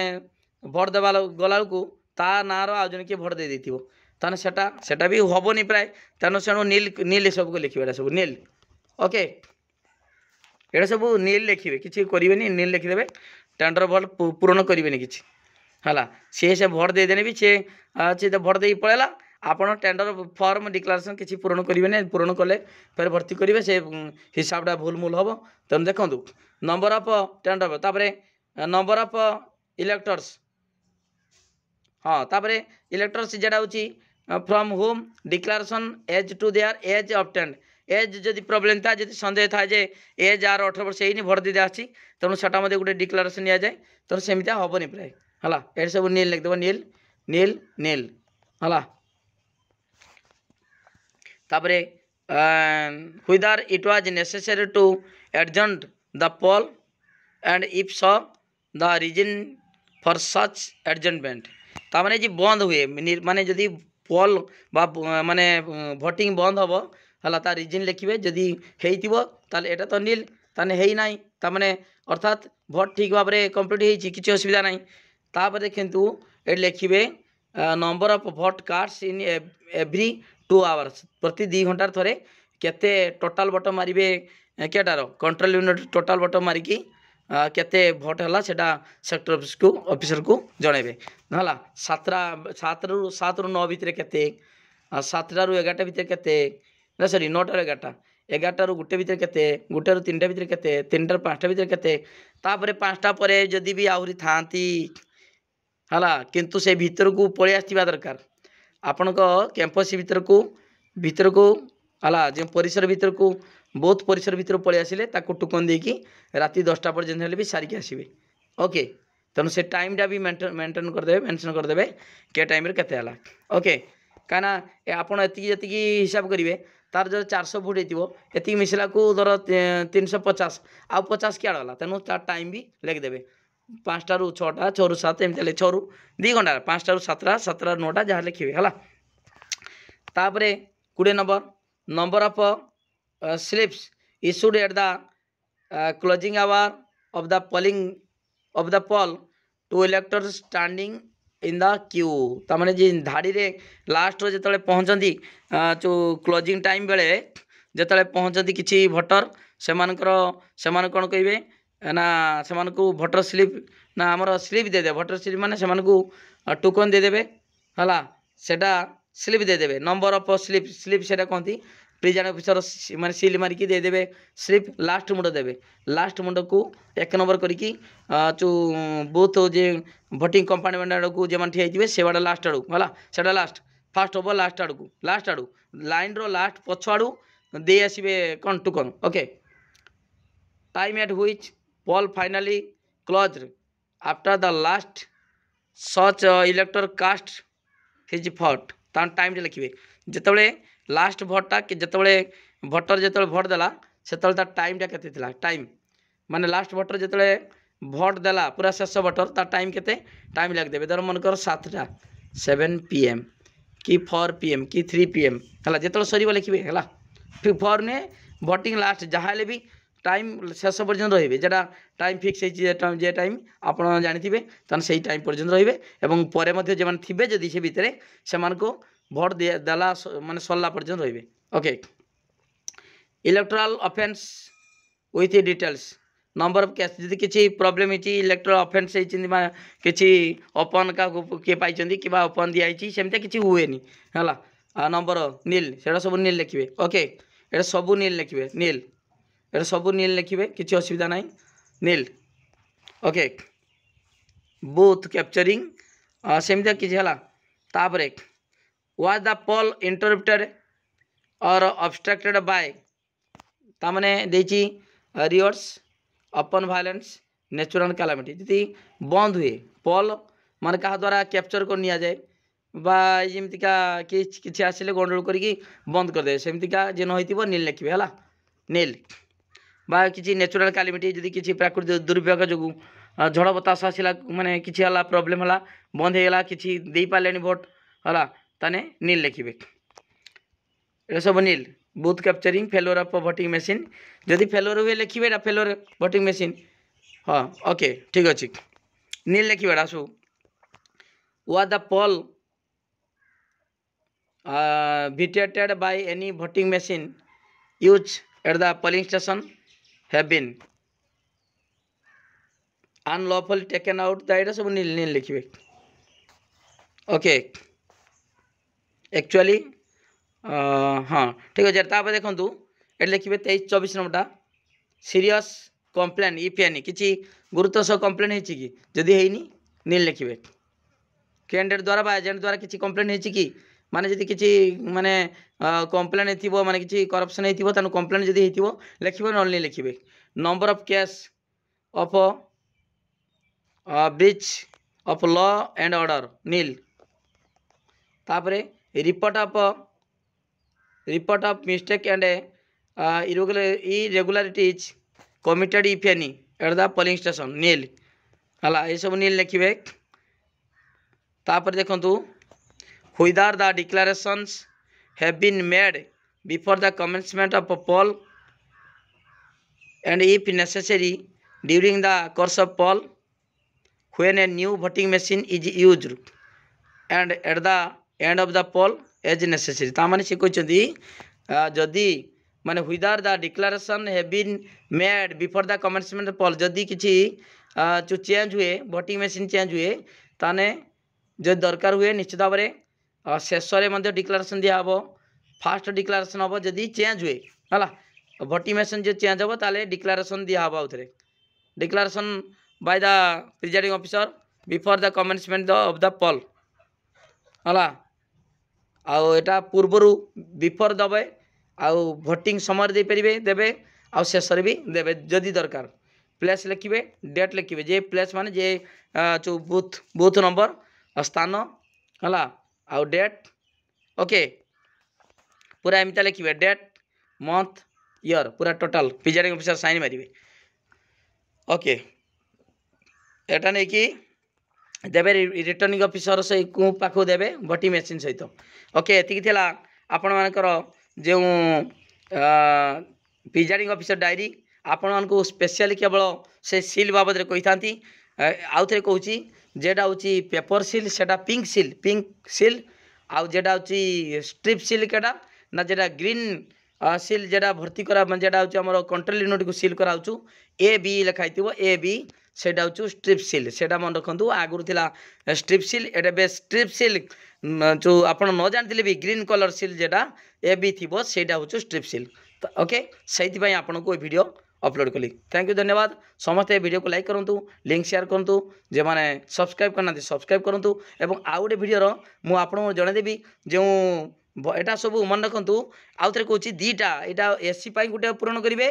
ଭୋଟ୍ ଦେବା ଗଲାବେଳକୁ ତା ନାଁର ଆଉ ଜଣେ କିଏ ଭୋଟ୍ ଦେଇଦେଇଥିବ ତାହେଲେ ସେଟା ସେଟା ବି ହେବନି ପ୍ରାୟ ତେଣୁ ସେଣୁ ନିଲ୍ ନିଲ୍ ଏସବୁକୁ ଲେଖିବେ ଏଇଟା ସବୁ ନିଲ୍ ଓକେ ଏଇଟା ସବୁ ନିଲ୍ ଲେଖିବେ କିଛି କରିବେନି ନିଲ୍ ଲେଖିଦେବେ ଟେଣ୍ଡର ଭୋଟ୍ ପୂରଣ କରିବେନି କିଛି ହେଲା ସିଏ ସେ ଭୋଟ୍ ଦେଇଦେଲେ ବି ସିଏ ସିଏ ଭୋଟ୍ ଦେଇ ପଳେଇଲା ଆପଣ ଟେଣ୍ଡର ଫର୍ମ ଡିକ୍ଲାରେସନ୍ କିଛି ପୂରଣ କରିବେନି ପୂରଣ କଲେ ଫେର ଭର୍ତ୍ତି କରିବେ ସେ ହିସାବଟା ଭୁଲ ମୁଲ ହେବ ତେଣୁ ଦେଖନ୍ତୁ ନମ୍ବର ଅଫ୍ ଟେଣ୍ଡର ତାପରେ ନମ୍ବର ଅଫ୍ ଇଲେକ୍ଟର୍ସ ହଁ ତାପରେ ଇଲେକ୍ଟର୍ସ ଯେଉଁଟା ହେଉଛି from home declaration as to their age obtained age যদি প্রবলেম থাকে যদি সন্দেহ থাকে যে এজ আর অঠর বর্ষ হয়নি ভোট দিতে আসছি তেমন সেটা মধ্যে গোটে ডিক্লারেসন নিয়ে যায় তেমন সেমিটা হবনি প্রায় হল এটা সব নীল লিখিদেব নীল নীল নীল হল तापरे whether it was necessary to adjourn the poll and if so the reason for such adjournment ताने जी बंद हुए मानने जदि पोल बा मानने भोटिंग बंद हम है ता रिजन लिखे जदि ताले एटा तो नील ताने है ना ताने अर्थात भोट ठीक भाव में कम्प्लीट असुविधा ना तापर देखु ये लिखे number of vote cast in every two hours प्रति दि घंटार थे केते टोटल मारे कैटार कंट्रोल यूनिट टोटाल बटन मारिकी के भोट है सेटा सेक्टर अफिस् को अफिसर को जनइबे ना सतटा सात रु नौ भितर के सतटा रु एगारटा भितर के सरी नौटा रु एगारटा एगारटा गोटे भितर के गोटे रु तीन टा भितर केन टू पाँचटा भितर के पाँचटा पर जदि भी आहरी था कितु से भितर को पलि आसवा दरकार ଆପଣଙ୍କ କ୍ୟାମ୍ପସ୍ ଭିତରକୁ ଭିତରକୁ ହେଲା ଯେଉଁ ପରିସର ଭିତରକୁ ବହୁତ ପରିସର ଭିତରକୁ ପଳେଇ ଆସିଲେ ତାକୁ ଟୋକନ୍ ଦେଇକି ରାତି ଦଶଟା ପର୍ଯ୍ୟନ୍ତ ହେଲେ ବି ସାରିକି ଆସିବେ ଓକେ ତେଣୁ ସେ ଟାଇମ୍ଟା ବି ମେଣ୍ଟେନ୍ କରିଦେବେ ମେନ୍ସନ୍ କରିଦେବେ କେ ଟାଇମ୍ରେ କେତେ ହେଲା ଓକେ କାହିଁକିନା ଆପଣ ଏତିକି ଯେତିକି ହିସାବ କରିବେ ତାର ଯଦି ଚାରିଶହ ଫୁଟ୍ ହେଇଥିବ ଏତିକି ମିଶିଲାକୁ ଧର ତିନିଶହ ପଚାଶ ଆଉ ପଚାଶ କିଆଡ଼ ହେଲା ତେଣୁ ତା ଟାଇମ୍ ବି ଲେଖିଦେବେ পাঁচটার ছটা ছরু সাত এমনি লেখে ছরু দুই ঘণ্টার পাঁচটার সাতটা সাতটার নটা যা লিখবে হল তাপরে কোড়ি number number of slips issued at the closing hour of the polling of the poll to elector standing in the queue ताने जी धाड़ी रे लास्ट जो पहुँचती जो क्लोजिंग टाइम बेले जो पहुँचती किसी भोटर से मानकर से मान कौन कहे ନା ସେମାନଙ୍କୁ ଭୋଟର ସ୍ଲିପ୍ ନା ଆମର ସ୍ଲିପ୍ ଦେଇଦେବେ ଭୋଟର ସ୍ଲିପ୍ ମାନେ ସେମାନଙ୍କୁ ଟୋକନ୍ ଦେଇଦେବେ ହେଲା ସେଇଟା ସ୍ଲିପ୍ ଦେଇଦେବେ ନମ୍ବର ଅଫ୍ ସ୍ଲିପ୍ ସ୍ଲିପ୍ ସେଇଟା କହନ୍ତି ପ୍ରିଜାଇଣ୍ଡ ଅଫିସର ମାନେ ସିଲ୍ ମାରିକି ଦେଇଦେବେ ସ୍ଲିପ୍ ଲାଷ୍ଟ ମୁଣ୍ଡ ଦେବେ ଲାଷ୍ଟ ମୁଣ୍ଡକୁ ଏକ ନମ୍ବର କରିକି ଯେଉଁ ବୁଥ୍ ଯେ ଭୋଟିଂ କମ୍ପାର୍ଟମେଣ୍ଟ ଆଡ଼କୁ ଯେଉଁମାନେ ଠିଆ ହେଇଥିବେ ସେଗୁଡ଼ା ଲାଷ୍ଟ ଆଡ଼କୁ ହେଲା ସେଇଟା ଲାଷ୍ଟ ଫାଷ୍ଟ ହେବ ଲାଷ୍ଟ ଆଡ଼କୁ ଲାଷ୍ଟ ଆଡ଼ୁ ଲାଇନ୍ର ଲାଷ୍ଟ ପଛ ଆଡ଼ୁ ଦେଇ ଆସିବେ କ'ଣ token okay time at which poll finally close after the last such elector cast his vote तार टाइम लिखे जिते लास्ट भोटा जिते भोटर जो भोट देला से टाइम के टाइम माने लास्ट भोटर जो भोट देला पूरा शेष भोटर तार टाइम के टाइम लगे धर मन कर सतटा सेवेन पी एम कि फोर पी एम कि थ्री पी एम है जिते सर लिखे है फोर नुए भोटिंग लास्ट जहाँ भी টাইম শেষ পর্যন্ত রহবে যেটা টাইম ফিক্স হয়েছে যে টাইম আপনার জাঁথিবে তখন সেই টাইম পর্যন্ত রহবে এবং পরে মধ্যে যে থিবে যদি সে ভিতরে সে ভোট দেলা মানে সরলা পর্যন্ত রহবে okay electoral offence with details number of case ଯଦି କିଛି ପ୍ରୋବ୍ଲେମ୍ ହେଇଛି ଇଲେକ୍ଟ୍ର ଅଫେନ୍ସ ହେଇଛନ୍ତି ବା କିଛି ଓପନ୍ କାହାକୁ କିଏ ପାଇଛନ୍ତି କିମ୍ବା ଓପନ୍ ଦିଆହେଇଛି ସେମିତି କିଛି ହୁଏନି ହେଲା ଆଉ ନମ୍ବର নীল ସେଇଟା ସବୁ নীল ଲେଖିବେ ଓକେ ଏଇଟା ସବୁ নীল ଲେଖିବେ নীল एट सब नील लिखे किसी असुविधा ना नील ओके बुथ कैप्चरिंग सेमती किसी है was the poll interrupted or obstructed by ताकि रिवर्स अपन भायलेन्स नेचुरल कैलामिटी जी बंद हुए पल मान क्या द्वारा कैप्चर को निया जाए बामतिका कि आसे गंडोल करके बंद करदे सेमती जिन हो नील लिखे है नील किसी न्याचराल कलमिटी जी कि प्राकृतिक दुर्भग जो झड़ बतास आसा मानने किसी है प्रोब्लेम है बंद होगा किसी दे पारे भोट है नील लिखे ये सब nil booth capturing failure of voting machine जदि फेलोर हुए लिखे यहाँ फेलोर भोटिंग मेसीन हाँ ओके ठीक अच्छे नील लिखे also was the poll vitiated by any voting machine used at the polling station have been unlawfully taken out the address of nil nil likhibe okay हाँ ठीक अच्छे तापर देखो ये लिखे तेईस चौबीस नंबरटा सीरीयस कम्प्लेन इफ एनी किसी गुरुत्व सह कम्प्लेन हो जदि है नील लिखे कैंडिडेट द्वारा एजेंट द्वारा किसी कम्प्लेन हो माने जी कि मानने कम्प्लेन हो मैंने किसी करपसन हो कम्प्लेन जब हो लिखे ना नहीं लिखे नंबर अफ क्या of breach of law and order nil तापर report of report of mistake and irregularities committed if any at the polling station nil हाला ये सब नील लिखे तापर देखूँ whether the declarations have been made before the commencement of a poll and if necessary during the course of poll when a new voting machine is used and at the end of the poll as necessary ta ତାମାନେ ସେ କହିଛନ୍ତି ଯଦି ମାନେ whether the declaration have been made before the commencement poll ଯଦି କିଛି ଯେଉଁ change ହୁଏ voting machine change ହୁଏ ତାହେଲେ ଯଦି ଦରକାର ହୁଏ ନିଶ୍ଚିତ ଭାବରେ शेष डिक्लारेसन दिह फास्ट डिक्लारेसन हम जदि चेज हुए है तो भटिमेसन जो चेज हम तेल डिक्लारेसन दिहब आउ थे declaration by the presiding officer before the commencement of the poll है आ पूर्वर बिफोर दबे आोटिंग समय देपरेंगे देवे आ शेष देवे जदि दरकार प्लेस लिखे डेट लिखे जे प्लेस माने जे जो बूथ बूथ नंबर स्थान है ଆଉ ଡେଟ୍ ଓକେ ପୁରା ଏମିତି ଲେଖିବେ ଡେଟ୍ ମନ୍ଥ ଇୟର୍ ପୁରା ଟୋଟାଲ୍ ପ୍ରିଜାଇଡ଼ିଂ ଅଫିସର୍ ସାଇନ୍ ମାରିବେ ଓକେ ଏଇଟା ନେଇକି ଦେବେ ରିଟର୍ଣ୍ଣିଂ ଅଫିସର ସେଇ ପାଖକୁ ଦେବେ ଭୋଟିଂ ମେସିନ୍ ସହିତ ଓକେ ଏତିକି ଥିଲା ଆପଣମାନଙ୍କର ଯେଉଁ ପ୍ରିଜାଇଡ଼ିଂ ଅଫିସର ଡାଏରୀ ଆପଣମାନଙ୍କୁ ସ୍ପେଶିଆଲି କେବଳ ସେ ସିଲ୍ ବାବଦରେ କହିଥାନ୍ତି ଆଉ ଥରେ କହୁଛି যেটা হচ্ছে পেপর সিল সেটা পিঙ্ক সিল পিঙ্ক সিল আউ যেটা হচ্ছে স্ট্রিপ সিল কেটা না যেটা গ্রিন সিল যেটা ভর্তি করা যেটা হচ্ছে আমার কন্ট্রোল ইউনিটকে সিল করা হচ্ছে এ বি লেখা হইতিব এ বি সেটা হচ্ছে স্ট্রিপ সিল সেটা মনে রাখতু আগুর লা স্ট্রিপ সিল এটা বে স্ট্রিপ সিল যে আপনার ন জাঁলে বি গ্রিন কলর সিল যেটা এ বি থিব সেটা হচ্ছে স্ট্রিপ সিল ওকে সেইপাই আপনার এই ভিডিও ଅପଲୋଡ଼ କଲି ଥ୍ୟାଙ୍କ ୟୁ ଧନ୍ୟବାଦ ସମସ୍ତେ ଏ ଭିଡ଼ିଓକୁ ଲାଇକ୍ କରନ୍ତୁ ଲିଙ୍କ୍ ସେୟାର କରନ୍ତୁ ଯେଉଁମାନେ ସବସ୍କ୍ରାଇବ୍ କରିନାହାନ୍ତି ସବସ୍କ୍ରାଇବ୍ କରନ୍ତୁ ଏବଂ ଆଉ ଗୋଟେ ଭିଡ଼ିଓର ମୁଁ ଆପଣଙ୍କୁ ଜଣାଇଦେବି ଯେଉଁ ଏଇଟା ସବୁ ମନେ ରଖନ୍ତୁ ଆଉ ଥରେ କହୁଛି ଦୁଇଟା ଏଇଟା ଏସ୍ ସି ପାଇଁ ଗୋଟେ ପୂରଣ କରିବେ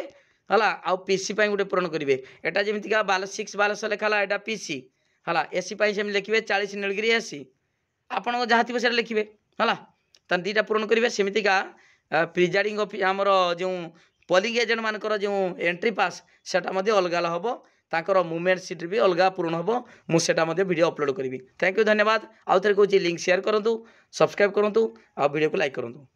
ହେଲା ଆଉ ପି ସି ପାଇଁ ଗୋଟେ ପୂରଣ କରିବେ ଏଇଟା ଯେମିତିକା ବାର ସିକ୍ସ ବାରଶହ ଲେଖା ହେଲା ଏଇଟା ପି ସି ହେଲା ଏସ୍ ସି ପାଇଁ ସେମିତି ଲେଖିବେ ଚାଳିଶ ନୀଳଗିରି ଏସ୍ ଆପଣଙ୍କ ଯାହା ଥିବ ସେଇଟା ଲେଖିବେ ହେଲା ତାହେଲେ ଦୁଇଟା ପୂରଣ କରିବେ ସେମିତିକା ପ୍ରିଜାଇଡ଼ିଂ ଅଫିସ ଆମର ଯେଉଁ ପୋଲିଂ ଏଜେଣ୍ଟ ମାନଙ୍କର ଯେଉଁ ଏଣ୍ଟ୍ରି ପାସ୍ ସେଟା ମଧ୍ୟ ଅଲଗା ହେବ ତାଙ୍କର ମୁଭମେଣ୍ଟ ସିଟ୍ ବି ଅଲଗା ପୂରଣ ହେବ ମୁଁ ସେଟା ମଧ୍ୟ ଭିଡ଼ିଓ ଅପଲୋଡ଼ କରିବି ଥ୍ୟାଙ୍କ ୟୁ ଧନ୍ୟବାଦ ଆଉ ଥରେ କହୁଛି ଲିଙ୍କ୍ ସେୟାର କରନ୍ତୁ ସବସ୍କ୍ରାଇବ୍ କରନ୍ତୁ ଆଉ ଭିଡ଼ିଓକୁ ଲାଇକ୍ କରନ୍ତୁ